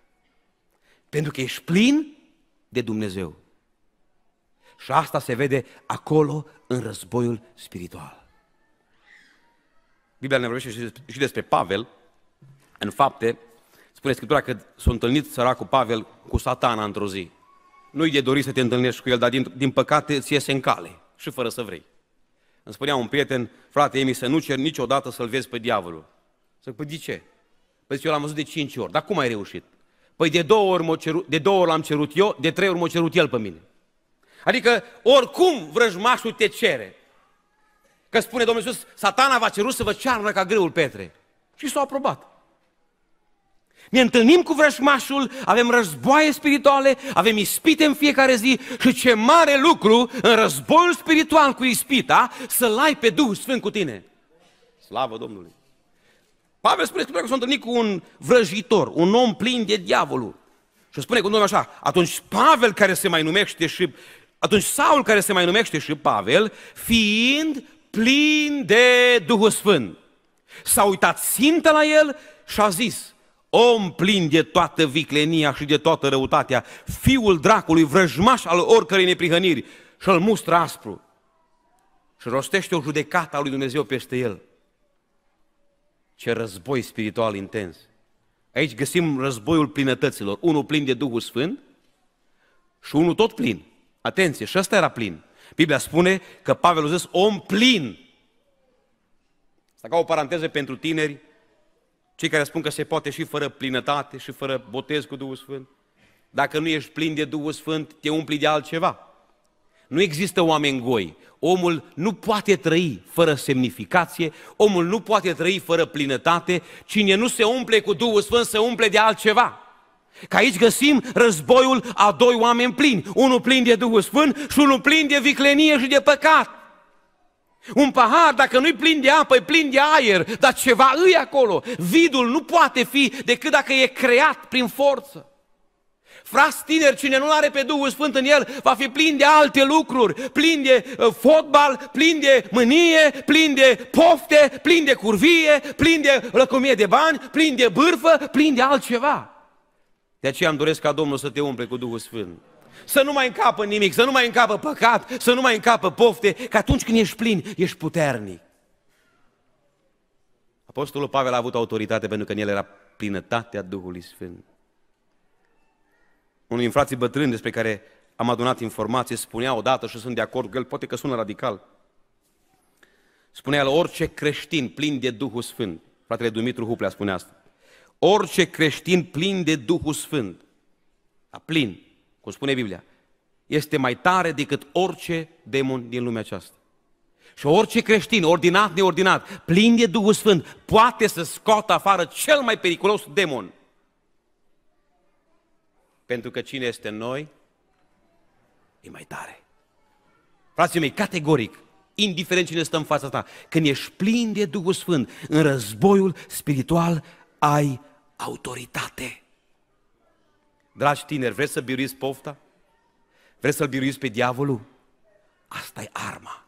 Pentru că ești plin de Dumnezeu. Și asta se vede acolo în războiul spiritual. Biblia ne vorbește și despre Pavel. În fapte, spune Scriptura că s-a întâlnit săracul Pavel cu satana într-o zi. Nu-i de dorit să te întâlnești cu el, dar din, din păcate îți iese în cale și fără să vrei. Îmi spunea un prieten, frate Emi, să nu cer niciodată să-l vezi pe diavolul. Să zic, păi de ce? Păi eu l-am văzut de cinci ori, dar cum ai reușit? Păi de două, ori ceru, de două ori l-am cerut eu, de trei ori m-a cerut el pe mine. Adică oricum vrăjmașul te cere. Că spune Domnul Iisus, satana va cerut să vă cearnă ca greul Petre. Și s-a aprobat. Ne întâlnim cu vrăjmașul, avem războaie spirituale, avem ispite în fiecare zi și ce mare lucru în războiul spiritual cu ispita să-L ai pe Duhul Sfânt cu tine. Slavă Domnului! Pavel spune că s-a întâlnit cu un vrăjitor, un om plin de diavolul. Și spune cu numele așa, atunci Pavel care se mai numește și, atunci Saul care se mai numește și Pavel, fiind plin de Duhul Sfânt. S-a uitat simtă la el și a zis, om plin de toată viclenia și de toată răutatea, fiul dracului, vrăjmaș al oricărei neprihăniri, și l mustră aspru. Și rostește o judecată a lui Dumnezeu peste el. Ce război spiritual intens! Aici găsim războiul plinătăților. Unul plin de Duhul Sfânt și unul tot plin. Atenție, și ăsta era plin. Biblia spune că Pavel a zis om plin. Asta ca o paranteză pentru tineri, cei care spun că se poate și fără plinătate și fără botez cu Duhul Sfânt. Dacă nu ești plin de Duhul Sfânt, te umpli de altceva. Nu există oameni goi omul nu poate trăi fără semnificație, omul nu poate trăi fără plinătate, cine nu se umple cu Duhul Sfânt se umple de altceva. Că aici găsim războiul a doi oameni plini, unul plin de Duhul Sfânt și unul plin de viclenie și de păcat. Un pahar, dacă nu-i plin de apă, e plin de aer, dar ceva îi acolo. Vidul nu poate fi decât dacă e creat prin forță. Frați tineri, cine nu are pe Duhul Sfânt în el, va fi plin de alte lucruri, plin de uh, fotbal, plin de mânie, plin de pofte, plin de curvie, plin de lăcomie de bani, plin de bârfă, plin de altceva. De aceea îmi doresc ca Domnul să te umple cu Duhul Sfânt. Să nu mai încapă nimic, să nu mai încapă păcat, să nu mai încapă pofte, că atunci când ești plin, ești puternic. Apostolul Pavel a avut autoritate pentru că în el era plinătatea Duhului Sfânt unul din frații bătrâni despre care am adunat informații, spunea odată și sunt de acord cu el, poate că sună radical. Spunea el, orice creștin plin de Duhul Sfânt, fratele Dumitru Huplea spunea asta, orice creștin plin de Duhul Sfânt, a plin, cum spune Biblia, este mai tare decât orice demon din lumea aceasta. Și orice creștin, ordinat, neordinat, plin de Duhul Sfânt, poate să scoată afară cel mai periculos demon pentru că cine este în noi, e mai tare. Frații mei, categoric, indiferent cine stă în fața ta, când ești plin de Duhul Sfânt, în războiul spiritual ai autoritate. Dragi tineri, vreți să biruiți pofta? Vreți să-l biruiți pe diavolul? asta e arma.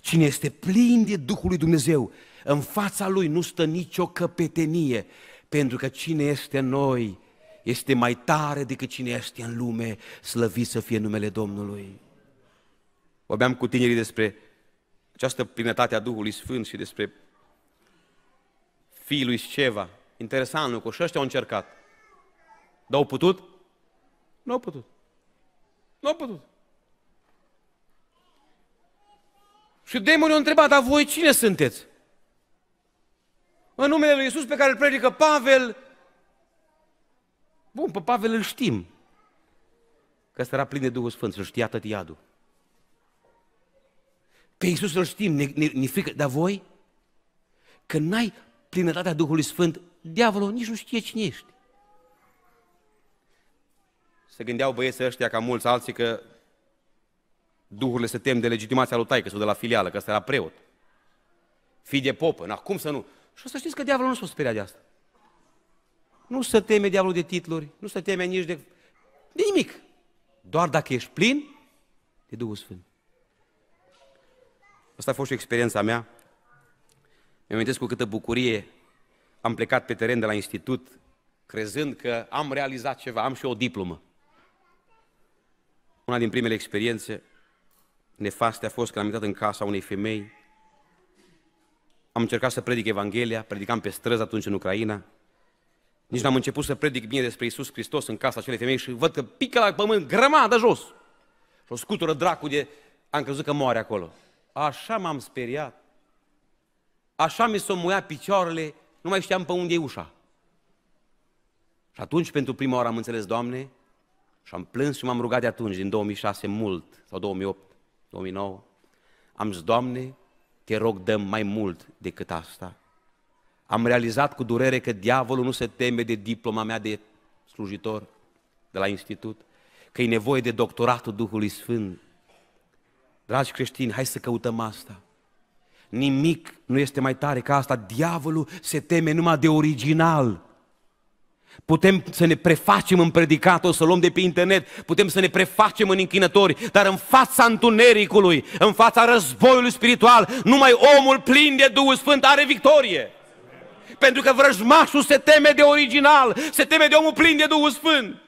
Cine este plin de Duhul lui Dumnezeu, în fața lui nu stă nicio căpetenie, pentru că cine este noi este mai tare decât cine ești în lume, slăvit să fie numele Domnului. Vorbeam cu tinerii despre această plinătate a Duhului Sfânt și despre fiul lui Sceva. Interesant lucru, și ăștia au încercat. Dar au putut? Nu au putut. Nu au putut. Și demonii au întrebat, dar voi cine sunteți? În numele lui Isus pe care îl predică Pavel, Bun, pe Pavel îl știm. Că ăsta era plin de Duhul Sfânt, îl știa tot iadul. Pe Iisus îl știm, ne, ne, ne frică. Dar voi? Că n-ai plinătatea Duhului Sfânt, diavolul nici nu știe cine ești. Se gândeau băieții ăștia ca mulți alții că duhurile se tem de legitimația lui taică sau de la filială, că ăsta era preot. Fii de popă, acum să nu? Și o să știți că diavolul nu s-a speriat de asta. Nu se teme diavolul de titluri, nu se teme nici de, de nimic. Doar dacă ești plin de Duhul Sfânt. Asta a fost și experiența mea. Îmi amintesc cu câtă bucurie am plecat pe teren de la institut, crezând că am realizat ceva, am și o diplomă. Una din primele experiențe nefaste a fost că am intrat în casa unei femei. Am încercat să predic Evanghelia, predicam pe străzi atunci în Ucraina, nici n-am început să predic bine despre Isus Hristos în casa acelei femei și văd că pică la pământ grămadă jos. Și o scutură dracu de... Am crezut că moare acolo. Așa m-am speriat. Așa mi s-o muia picioarele, nu mai știam pe unde e ușa. Și atunci, pentru prima oară, am înțeles, Doamne, și am plâns și m-am rugat de atunci, din 2006 mult, sau 2008, 2009. Am zis, Doamne, te rog, dăm mai mult decât asta. Am realizat cu durere că diavolul nu se teme de diploma mea de slujitor de la institut, că e nevoie de doctoratul Duhului Sfânt. Dragi creștini, hai să căutăm asta. Nimic nu este mai tare ca asta. Diavolul se teme numai de original. Putem să ne prefacem în predicator, să luăm de pe internet, putem să ne prefacem în închinători, dar în fața întunericului, în fața războiului spiritual, numai omul plin de Duhul Sfânt are victorie pentru că vrăjmașul se teme de original, se teme de omul plin de Duhul Sfânt.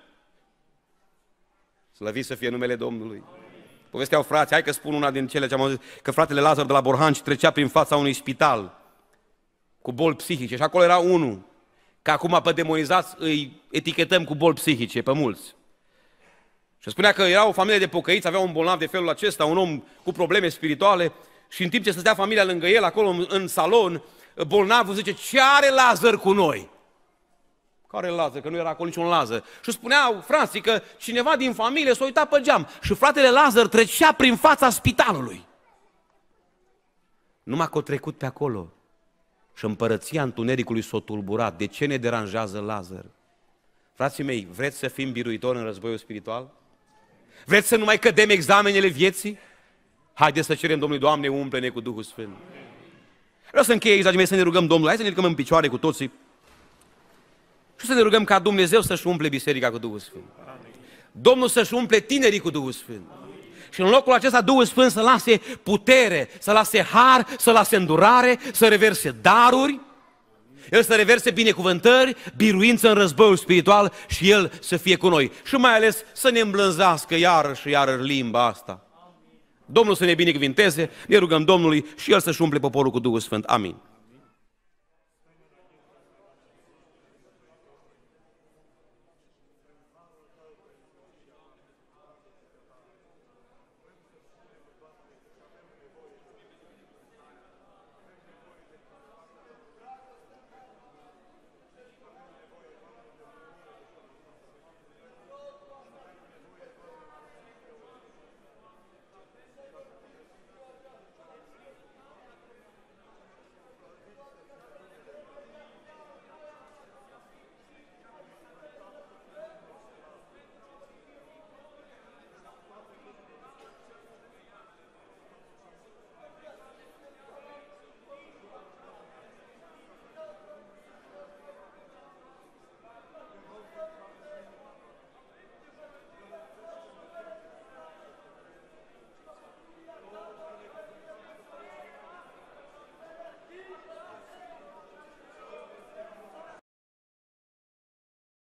Slăvit să fie numele Domnului. Povesteau frații, hai că spun una din cele ce am auzit, că fratele Lazar de la Borhanci trecea prin fața unui spital cu boli psihice și acolo era unul, că acum pe demonizați îi etichetăm cu boli psihice, pe mulți. Și spunea că era o familie de pocăiți, avea un bolnav de felul acesta, un om cu probleme spirituale și în timp ce stătea familia lângă el, acolo în salon, bolnavul, zice, ce are Lazar cu noi? Care Lazar? Că nu era acolo niciun Lazar. Și spuneau frații că cineva din familie s-a uitat pe geam și fratele Lazar trecea prin fața spitalului. Numai că o trecut pe acolo și împărăția întunericului s-a tulburat. De ce ne deranjează Lazar? Frații mei, vreți să fim biruitori în războiul spiritual? Vreți să nu mai cădem examenele vieții? Haideți să cerem Domnului, Doamne, umple-ne cu Duhul Sfânt. Amen. Vreau să încheie, aici, dragii mei, să ne rugăm Domnul. Hai să ne ridicăm în picioare cu toții. Și să ne rugăm ca Dumnezeu să-și umple biserica cu Duhul Sfânt. Amin. Domnul să-și umple tinerii cu Duhul Sfânt. Amin. Și în locul acesta Duhul Sfânt să lase putere, să lase har, să lase îndurare, să reverse daruri, el să reverse binecuvântări, biruință în războiul spiritual și El să fie cu noi. Și mai ales să ne îmblânzească iarăși și iarăși limba asta. Domnul să ne binecuvinteze, ne rugăm Domnului și El să-și umple poporul cu Duhul Sfânt. Amin.